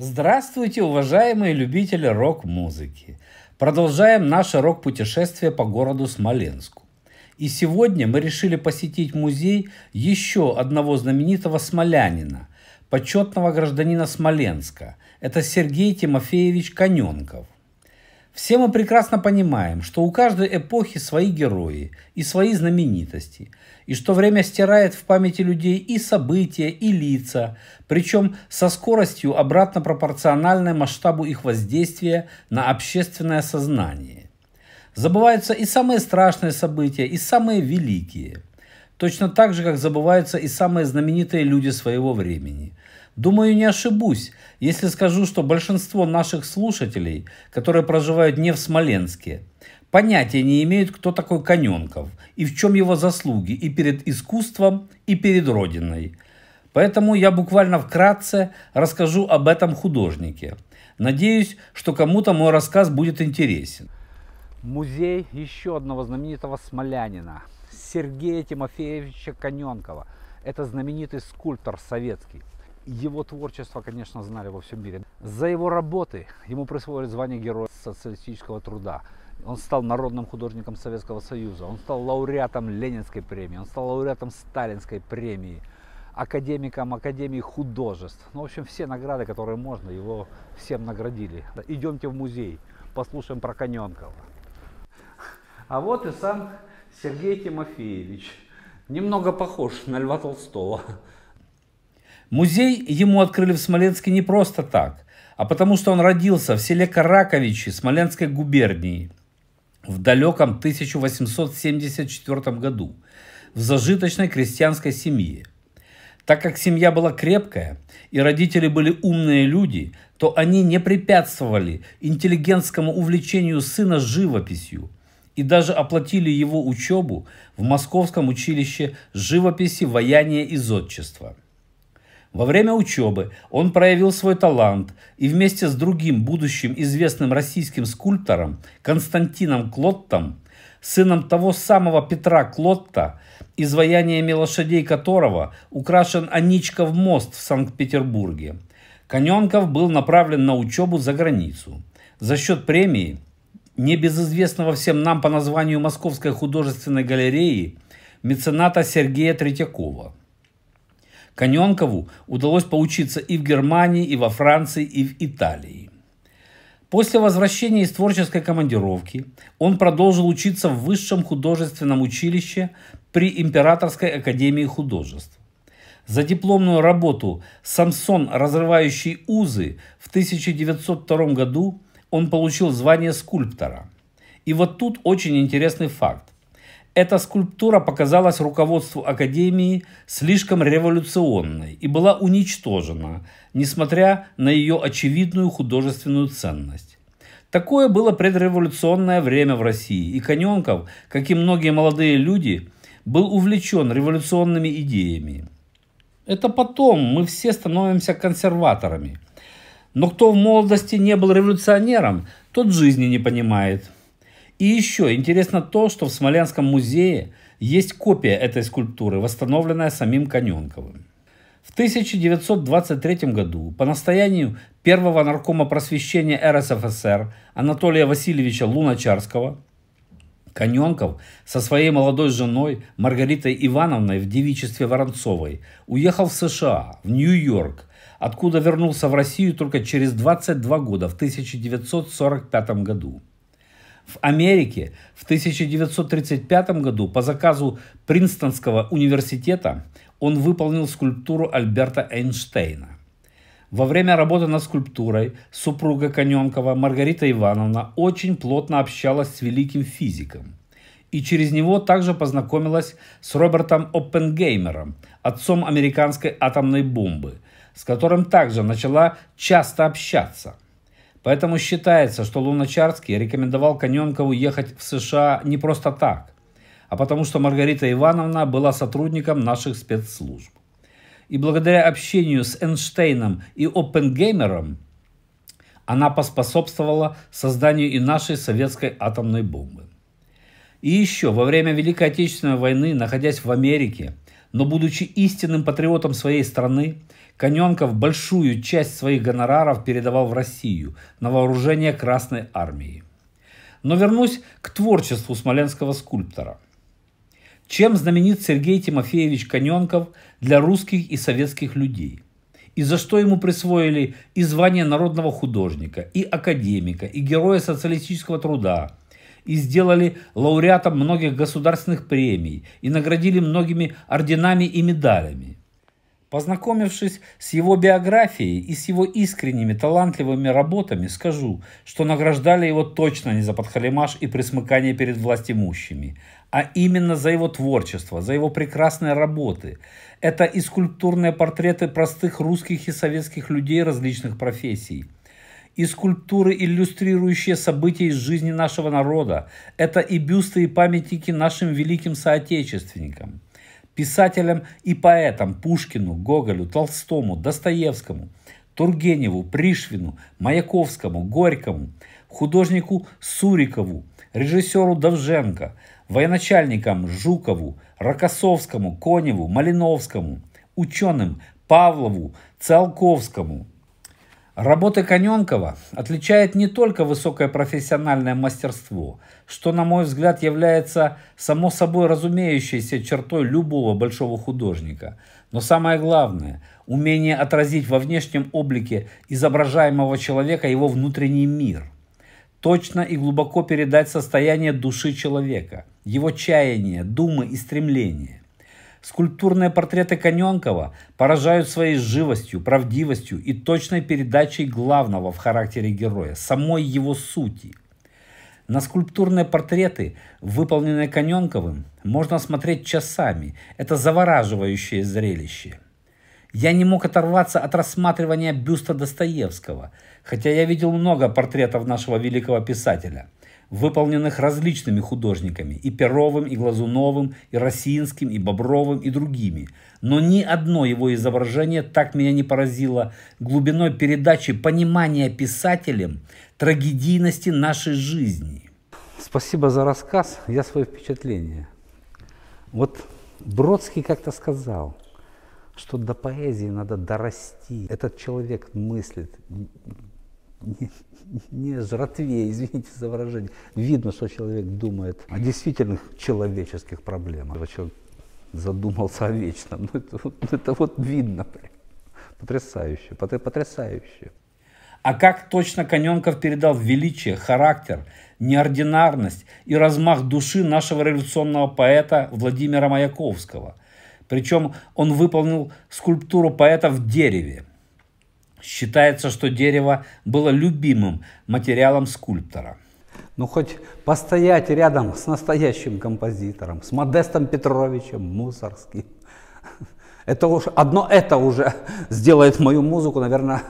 Здравствуйте, уважаемые любители рок-музыки! Продолжаем наше рок-путешествие по городу Смоленску. И сегодня мы решили посетить музей еще одного знаменитого смолянина, почетного гражданина Смоленска. Это Сергей Тимофеевич Коненков – все мы прекрасно понимаем, что у каждой эпохи свои герои и свои знаменитости, и что время стирает в памяти людей и события, и лица, причем со скоростью обратно пропорциональной масштабу их воздействия на общественное сознание. Забываются и самые страшные события, и самые великие. Точно так же, как забываются и самые знаменитые люди своего времени – Думаю, не ошибусь, если скажу, что большинство наших слушателей, которые проживают не в Смоленске, понятия не имеют, кто такой Коненков и в чем его заслуги и перед искусством, и перед Родиной. Поэтому я буквально вкратце расскажу об этом художнике. Надеюсь, что кому-то мой рассказ будет интересен. Музей еще одного знаменитого смолянина – Сергея Тимофеевича Коненкова. Это знаменитый скульптор советский. Его творчество, конечно, знали во всем мире. За его работы ему присвоили звание Героя социалистического труда. Он стал народным художником Советского Союза, он стал лауреатом Ленинской премии, он стал лауреатом Сталинской премии, академиком Академии художеств. Ну, в общем, все награды, которые можно, его всем наградили. Идемте в музей, послушаем про Коненкова. А вот и сам Сергей Тимофеевич. Немного похож на Льва Толстого. Музей ему открыли в Смоленске не просто так, а потому что он родился в селе Караковичи Смоленской губернии в далеком 1874 году в зажиточной крестьянской семье. Так как семья была крепкая и родители были умные люди, то они не препятствовали интеллигентскому увлечению сына живописью и даже оплатили его учебу в Московском училище живописи, ваяния и зодчества – во время учебы он проявил свой талант и вместе с другим будущим известным российским скульптором Константином Клоттом, сыном того самого Петра Клотта, изваяниями лошадей которого украшен Аничков мост в Санкт-Петербурге, Коненков был направлен на учебу за границу. За счет премии, небезызвестного всем нам по названию Московской художественной галереи, мецената Сергея Третьякова – Каненкову удалось поучиться и в Германии, и во Франции, и в Италии. После возвращения из творческой командировки он продолжил учиться в Высшем художественном училище при Императорской академии художеств. За дипломную работу «Самсон, разрывающий узы» в 1902 году он получил звание скульптора. И вот тут очень интересный факт. Эта скульптура показалась руководству Академии слишком революционной и была уничтожена, несмотря на ее очевидную художественную ценность. Такое было предреволюционное время в России, и Коненков, как и многие молодые люди, был увлечен революционными идеями. Это потом мы все становимся консерваторами. Но кто в молодости не был революционером, тот жизни не понимает – и еще интересно то, что в Смоленском музее есть копия этой скульптуры, восстановленная самим Коненковым. В 1923 году по настоянию первого наркома просвещения РСФСР Анатолия Васильевича Луначарского Коненков со своей молодой женой Маргаритой Ивановной в девичестве Воронцовой уехал в США, в Нью-Йорк, откуда вернулся в Россию только через 22 года, в 1945 году. В Америке в 1935 году по заказу Принстонского университета он выполнил скульптуру Альберта Эйнштейна. Во время работы над скульптурой супруга Коненкова Маргарита Ивановна очень плотно общалась с великим физиком. И через него также познакомилась с Робертом Оппенгеймером, отцом американской атомной бомбы, с которым также начала часто общаться – Поэтому считается, что Луначарский рекомендовал Коненкову ехать в США не просто так, а потому что Маргарита Ивановна была сотрудником наших спецслужб. И благодаря общению с Эйнштейном и Оппенгеймером она поспособствовала созданию и нашей советской атомной бомбы. И еще во время Великой Отечественной войны, находясь в Америке – но будучи истинным патриотом своей страны, Коненков большую часть своих гонораров передавал в Россию на вооружение Красной Армии. Но вернусь к творчеству смоленского скульптора. Чем знаменит Сергей Тимофеевич Коненков для русских и советских людей? И за что ему присвоили и звание народного художника, и академика, и героя социалистического труда – и сделали лауреатом многих государственных премий и наградили многими орденами и медалями. Познакомившись с его биографией и с его искренними талантливыми работами, скажу, что награждали его точно не за подхалимаш и присмыкание перед властимущими, а именно за его творчество, за его прекрасные работы. Это и скульптурные портреты простых русских и советских людей различных профессий – и скульптуры, иллюстрирующие события из жизни нашего народа. Это и бюсты, и памятники нашим великим соотечественникам, писателям и поэтам Пушкину, Гоголю, Толстому, Достоевскому, Тургеневу, Пришвину, Маяковскому, Горькому, художнику Сурикову, режиссеру Довженко, военачальникам Жукову, Рокоссовскому, Коневу, Малиновскому, ученым Павлову, Циолковскому – Работы Коненкова отличает не только высокое профессиональное мастерство, что, на мой взгляд, является само собой разумеющейся чертой любого большого художника, но самое главное – умение отразить во внешнем облике изображаемого человека его внутренний мир, точно и глубоко передать состояние души человека, его чаяния, думы и стремления – Скульптурные портреты Коненкова поражают своей живостью, правдивостью и точной передачей главного в характере героя, самой его сути. На скульптурные портреты, выполненные Коненковым, можно смотреть часами. Это завораживающее зрелище. Я не мог оторваться от рассматривания бюста Достоевского, хотя я видел много портретов нашего великого писателя – выполненных различными художниками – и Перовым, и Глазуновым, и Росинским, и Бобровым, и другими. Но ни одно его изображение так меня не поразило глубиной передачи понимания писателем трагедийности нашей жизни. Спасибо за рассказ, я свое впечатление. Вот Бродский как-то сказал, что до поэзии надо дорасти. Этот человек мыслит не, не жратве, извините за выражение. Видно, что человек думает о действительных человеческих проблемах. Человек задумался о вечном. Ну, это, ну, это вот видно. Потрясающе, потрясающе. А как точно Коненков передал величие, характер, неординарность и размах души нашего революционного поэта Владимира Маяковского. Причем он выполнил скульптуру поэта в дереве – Считается, что дерево было любимым материалом скульптора. Ну, хоть постоять рядом с настоящим композитором, с Модестом Петровичем Мусорским. Это уж, одно это уже сделает мою музыку, наверное,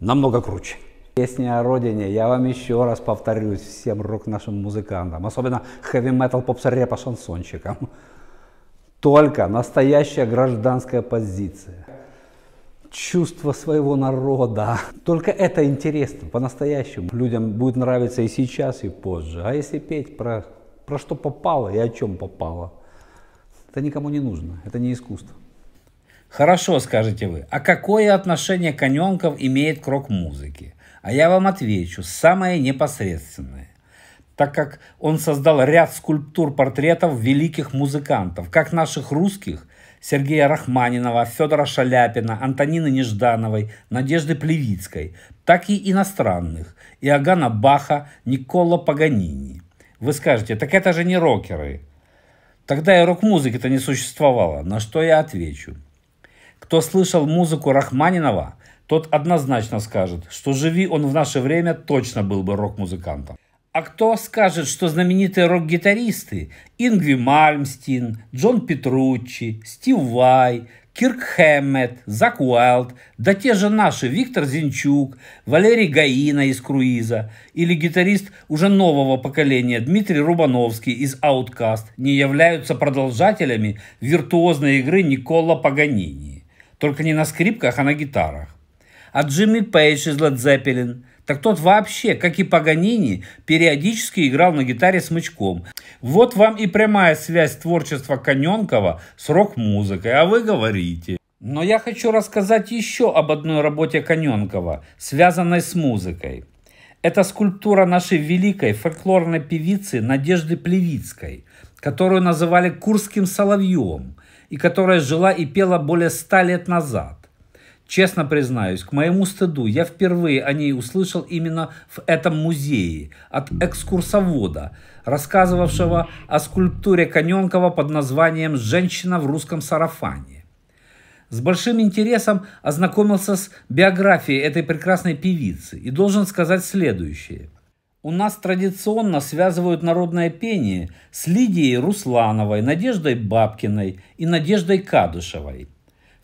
намного круче. Песня о родине, я вам еще раз повторюсь всем рок нашим музыкантам, особенно хэви-метал, поп-соль, попсарепа, шансонщикам. Только настоящая гражданская позиция чувство своего народа. Только это интересно по-настоящему. Людям будет нравиться и сейчас, и позже. А если петь про, про что попало и о чем попало, это никому не нужно, это не искусство. Хорошо, скажете вы, а какое отношение коненков имеет к рок-музыке? А я вам отвечу, самое непосредственное так как он создал ряд скульптур портретов великих музыкантов, как наших русских, Сергея Рахманинова, Федора Шаляпина, Антонины Неждановой, Надежды Плевицкой, так и иностранных, Иоганна Баха, Никола Паганини. Вы скажете, так это же не рокеры. Тогда и рок-музыки-то не существовало, на что я отвечу. Кто слышал музыку Рахманинова, тот однозначно скажет, что живи он в наше время, точно был бы рок-музыкантом. А кто скажет, что знаменитые рок-гитаристы Ингви Мальмстин, Джон Петруччи, Стив Вай, Кирк Хэммет, Зак Уайлд, да те же наши Виктор Зинчук, Валерий Гаина из «Круиза» или гитарист уже нового поколения Дмитрий Рубановский из «Ауткаст» не являются продолжателями виртуозной игры Никола Паганини. Только не на скрипках, а на гитарах. А Джимми Пейдж из Led Zeppelin так тот вообще, как и Паганини, периодически играл на гитаре смычком. Вот вам и прямая связь творчества Коненкова с рок-музыкой, а вы говорите. Но я хочу рассказать еще об одной работе Коненкова, связанной с музыкой. Это скульптура нашей великой фольклорной певицы Надежды Плевицкой, которую называли «Курским соловьем», и которая жила и пела более ста лет назад. Честно признаюсь, к моему стыду, я впервые о ней услышал именно в этом музее от экскурсовода, рассказывавшего о скульптуре Коненкова под названием «Женщина в русском сарафане». С большим интересом ознакомился с биографией этой прекрасной певицы и должен сказать следующее. У нас традиционно связывают народное пение с Лидией Руслановой, Надеждой Бабкиной и Надеждой Кадышевой –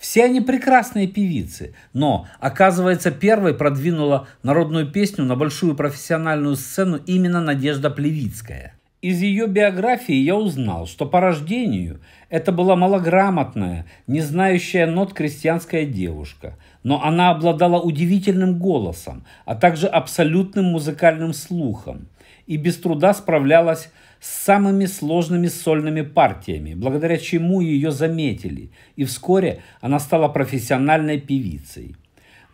все они прекрасные певицы, но, оказывается, первой продвинула народную песню на большую профессиональную сцену именно Надежда Плевицкая. Из ее биографии я узнал, что по рождению это была малограмотная, не знающая нот крестьянская девушка, но она обладала удивительным голосом, а также абсолютным музыкальным слухом – и без труда справлялась с самыми сложными сольными партиями, благодаря чему ее заметили, и вскоре она стала профессиональной певицей.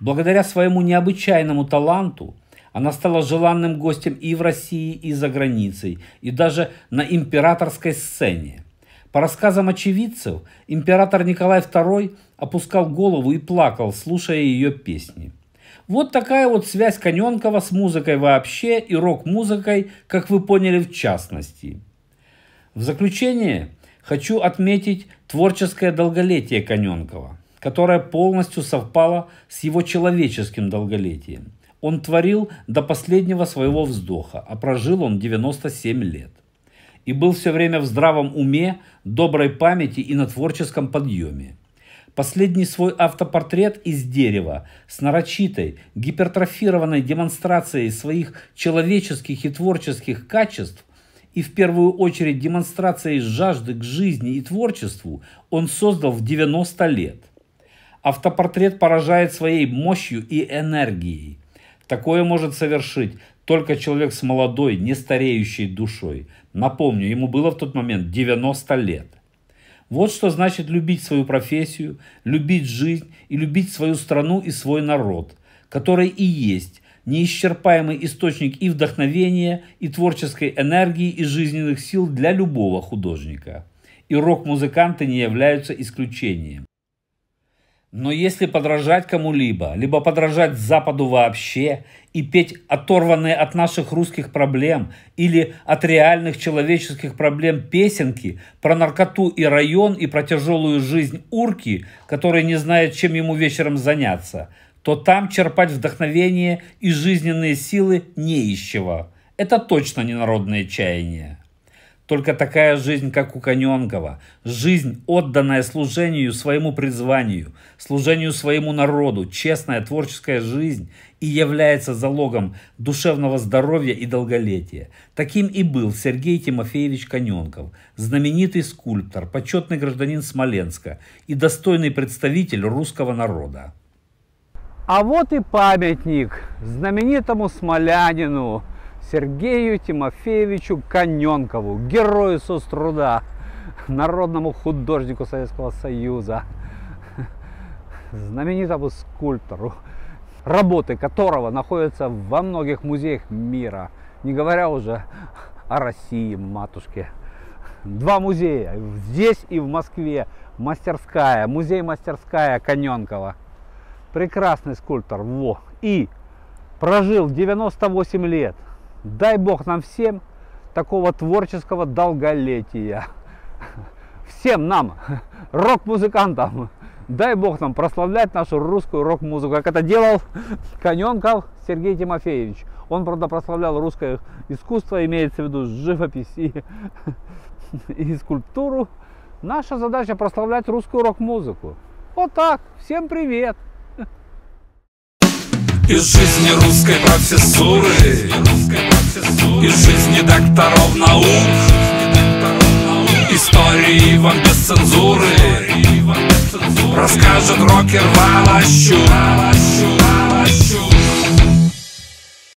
Благодаря своему необычайному таланту она стала желанным гостем и в России, и за границей, и даже на императорской сцене. По рассказам очевидцев, император Николай II опускал голову и плакал, слушая ее песни – вот такая вот связь Коненкова с музыкой вообще и рок-музыкой, как вы поняли, в частности. В заключение хочу отметить творческое долголетие Коненкова, которое полностью совпало с его человеческим долголетием. Он творил до последнего своего вздоха, а прожил он 97 лет. И был все время в здравом уме, доброй памяти и на творческом подъеме. Последний свой автопортрет из дерева с нарочитой, гипертрофированной демонстрацией своих человеческих и творческих качеств и в первую очередь демонстрацией жажды к жизни и творчеству он создал в 90 лет. Автопортрет поражает своей мощью и энергией. Такое может совершить только человек с молодой, не стареющей душой. Напомню, ему было в тот момент 90 лет. Вот что значит любить свою профессию, любить жизнь и любить свою страну и свой народ, который и есть неисчерпаемый источник и вдохновения, и творческой энергии, и жизненных сил для любого художника. И рок-музыканты не являются исключением. Но если подражать кому-либо, либо подражать Западу вообще и петь оторванные от наших русских проблем или от реальных человеческих проблем песенки про наркоту и район и про тяжелую жизнь урки, который не знает, чем ему вечером заняться, то там черпать вдохновение и жизненные силы не из чего. Это точно не народное чаяние. Только такая жизнь, как у Каненкова, Жизнь, отданная служению своему призванию, служению своему народу, честная творческая жизнь и является залогом душевного здоровья и долголетия. Таким и был Сергей Тимофеевич Каненков, знаменитый скульптор, почетный гражданин Смоленска и достойный представитель русского народа. А вот и памятник знаменитому смолянину – Сергею Тимофеевичу Коненкову, герою соцтруда, народному художнику Советского Союза, знаменитому скульптору, работы которого находятся во многих музеях мира, не говоря уже о России, матушке. Два музея, здесь и в Москве, мастерская, музей-мастерская Коненкова. Прекрасный скульптор, во! И прожил 98 лет – Дай Бог нам всем такого творческого долголетия. Всем нам, рок-музыкантам, дай Бог нам прославлять нашу русскую рок-музыку, как это делал Коненков Сергей Тимофеевич. Он, правда, прославлял русское искусство, имеется в виду живопись и, и скульптуру. Наша задача прославлять русскую рок-музыку. Вот так. Всем привет! Из жизни русской профессуры Из жизни докторов наук Истории вам без цензуры Расскажет рокер Валащук